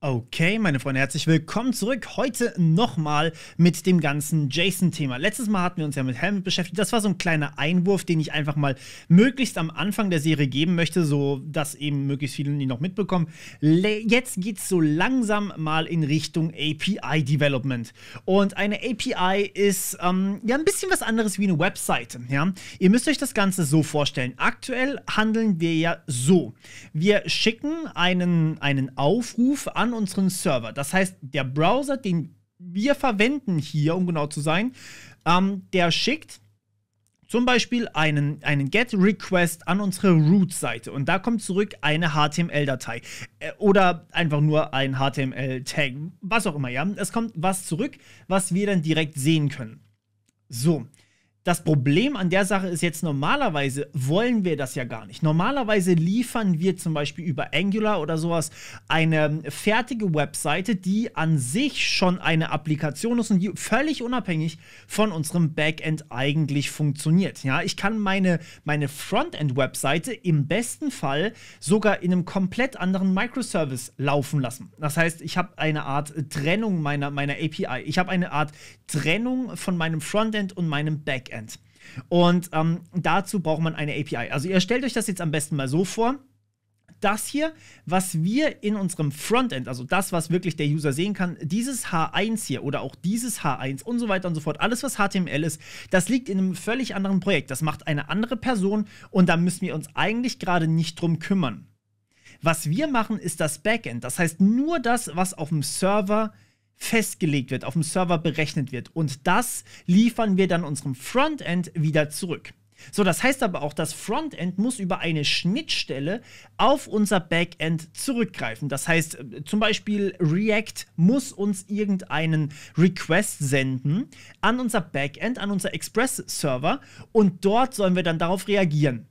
Okay, meine Freunde, herzlich willkommen zurück. Heute nochmal mit dem ganzen JSON-Thema. Letztes Mal hatten wir uns ja mit Helmut beschäftigt. Das war so ein kleiner Einwurf, den ich einfach mal möglichst am Anfang der Serie geben möchte, so dass eben möglichst viele ihn noch mitbekommen. Le jetzt geht's so langsam mal in Richtung API-Development. Und eine API ist ähm, ja ein bisschen was anderes wie eine Webseite. Ja? Ihr müsst euch das Ganze so vorstellen. Aktuell handeln wir ja so. Wir schicken einen, einen Aufruf an an unseren Server. Das heißt, der Browser, den wir verwenden hier, um genau zu sein, ähm, der schickt zum Beispiel einen, einen GET-Request an unsere Root-Seite und da kommt zurück eine HTML-Datei äh, oder einfach nur ein HTML-Tag, was auch immer, ja. Es kommt was zurück, was wir dann direkt sehen können. So, das Problem an der Sache ist jetzt, normalerweise wollen wir das ja gar nicht. Normalerweise liefern wir zum Beispiel über Angular oder sowas eine fertige Webseite, die an sich schon eine Applikation ist und die völlig unabhängig von unserem Backend eigentlich funktioniert. Ja, ich kann meine, meine Frontend-Webseite im besten Fall sogar in einem komplett anderen Microservice laufen lassen. Das heißt, ich habe eine Art Trennung meiner, meiner API. Ich habe eine Art Trennung von meinem Frontend und meinem Backend. Backend. Und ähm, dazu braucht man eine API. Also ihr stellt euch das jetzt am besten mal so vor. Das hier, was wir in unserem Frontend, also das, was wirklich der User sehen kann, dieses H1 hier oder auch dieses H1 und so weiter und so fort, alles was HTML ist, das liegt in einem völlig anderen Projekt. Das macht eine andere Person und da müssen wir uns eigentlich gerade nicht drum kümmern. Was wir machen, ist das Backend. Das heißt, nur das, was auf dem Server äh, festgelegt wird, auf dem Server berechnet wird. Und das liefern wir dann unserem Frontend wieder zurück. So, das heißt aber auch, das Frontend muss über eine Schnittstelle auf unser Backend zurückgreifen. Das heißt, äh, zum Beispiel React muss uns irgendeinen Request senden an unser Backend, an unser Express-Server und dort sollen wir dann darauf reagieren.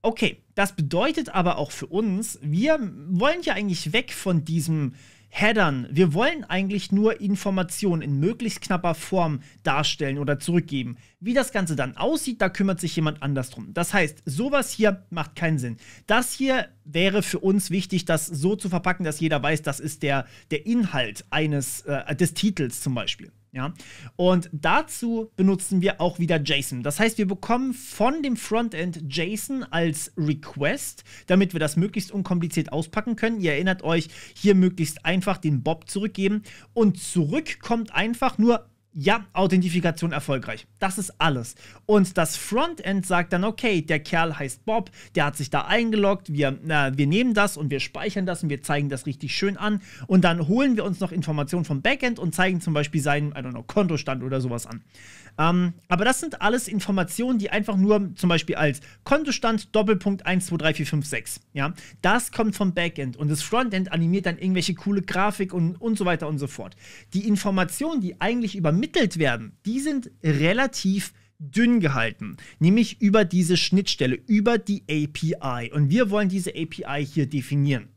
Okay, das bedeutet aber auch für uns, wir wollen ja eigentlich weg von diesem Headern. Wir wollen eigentlich nur Informationen in möglichst knapper Form darstellen oder zurückgeben. Wie das Ganze dann aussieht, da kümmert sich jemand anders drum. Das heißt, sowas hier macht keinen Sinn. Das hier wäre für uns wichtig, das so zu verpacken, dass jeder weiß, das ist der, der Inhalt eines, äh, des Titels zum Beispiel. Ja? Und dazu benutzen wir auch wieder JSON. Das heißt, wir bekommen von dem Frontend JSON als Request, damit wir das möglichst unkompliziert auspacken können. Ihr erinnert euch, hier möglichst einfach den Bob zurückgeben. Und zurück kommt einfach nur ja, Authentifikation erfolgreich. Das ist alles. Und das Frontend sagt dann, okay, der Kerl heißt Bob, der hat sich da eingeloggt, wir, na, wir nehmen das und wir speichern das und wir zeigen das richtig schön an. Und dann holen wir uns noch Informationen vom Backend und zeigen zum Beispiel seinen, I don't know, Kontostand oder sowas an. Ähm, aber das sind alles Informationen, die einfach nur zum Beispiel als Kontostand Doppelpunkt 123456, ja, das kommt vom Backend und das Frontend animiert dann irgendwelche coole Grafik und, und so weiter und so fort. Die Informationen, die eigentlich übermittelt werden, die sind relativ dünn gehalten, nämlich über diese Schnittstelle, über die API. Und wir wollen diese API hier definieren.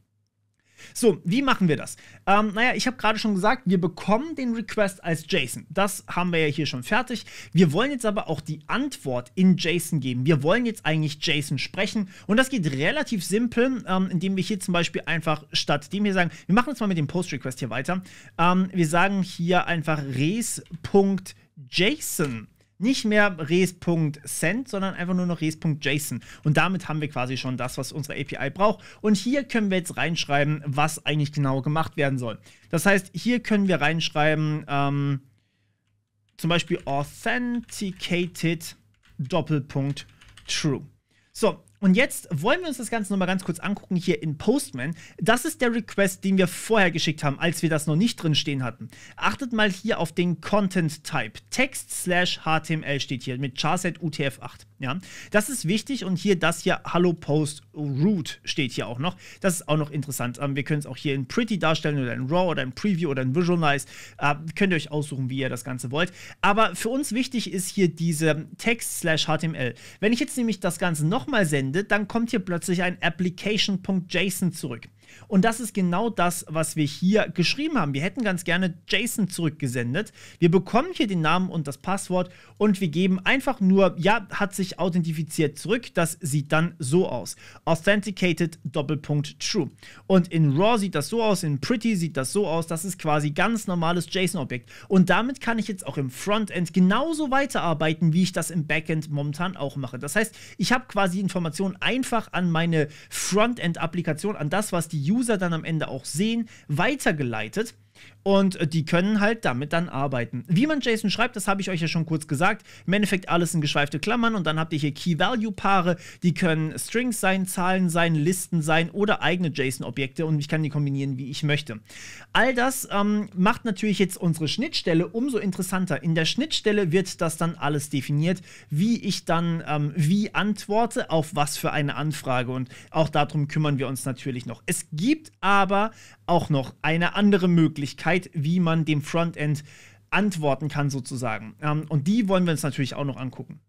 So, wie machen wir das? Ähm, naja, ich habe gerade schon gesagt, wir bekommen den Request als JSON. Das haben wir ja hier schon fertig. Wir wollen jetzt aber auch die Antwort in JSON geben. Wir wollen jetzt eigentlich JSON sprechen und das geht relativ simpel, ähm, indem wir hier zum Beispiel einfach statt dem hier sagen, wir machen jetzt mal mit dem Post-Request hier weiter. Ähm, wir sagen hier einfach res.json nicht mehr res.send, sondern einfach nur noch res.json. Und damit haben wir quasi schon das, was unsere API braucht. Und hier können wir jetzt reinschreiben, was eigentlich genau gemacht werden soll. Das heißt, hier können wir reinschreiben, ähm, zum Beispiel authenticated Doppelpunkt true. So, und jetzt wollen wir uns das Ganze nochmal ganz kurz angucken hier in Postman. Das ist der Request, den wir vorher geschickt haben, als wir das noch nicht drin stehen hatten. Achtet mal hier auf den Content Type. Text slash HTML steht hier mit Charset UTF8. Ja, das ist wichtig und hier das hier Hallo Post Root steht hier auch noch. Das ist auch noch interessant. Ähm, wir können es auch hier in Pretty darstellen oder in Raw oder in Preview oder in Visualize. Ähm, könnt ihr euch aussuchen, wie ihr das Ganze wollt. Aber für uns wichtig ist hier diese Text slash HTML. Wenn ich jetzt nämlich das Ganze nochmal sende, verwendet, dann kommt hier plötzlich ein Application.json zurück. Und das ist genau das, was wir hier geschrieben haben. Wir hätten ganz gerne Jason zurückgesendet. Wir bekommen hier den Namen und das Passwort und wir geben einfach nur, ja, hat sich authentifiziert zurück. Das sieht dann so aus. Authenticated Doppelpunkt True. Und in RAW sieht das so aus, in Pretty sieht das so aus. Das ist quasi ganz normales JSON-Objekt. Und damit kann ich jetzt auch im Frontend genauso weiterarbeiten, wie ich das im Backend momentan auch mache. Das heißt, ich habe quasi Informationen einfach an meine Frontend-Applikation, an das, was die die User dann am Ende auch sehen, weitergeleitet. Und äh, die können halt damit dann arbeiten. Wie man JSON schreibt, das habe ich euch ja schon kurz gesagt. Im Endeffekt alles in geschweifte Klammern und dann habt ihr hier Key-Value-Paare. Die können Strings sein, Zahlen sein, Listen sein oder eigene JSON-Objekte und ich kann die kombinieren, wie ich möchte. All das ähm, macht natürlich jetzt unsere Schnittstelle umso interessanter. In der Schnittstelle wird das dann alles definiert, wie ich dann ähm, wie antworte auf was für eine Anfrage und auch darum kümmern wir uns natürlich noch. Es gibt aber auch noch eine andere Möglichkeit, Möglichkeit, wie man dem Frontend antworten kann sozusagen. Ähm, und die wollen wir uns natürlich auch noch angucken.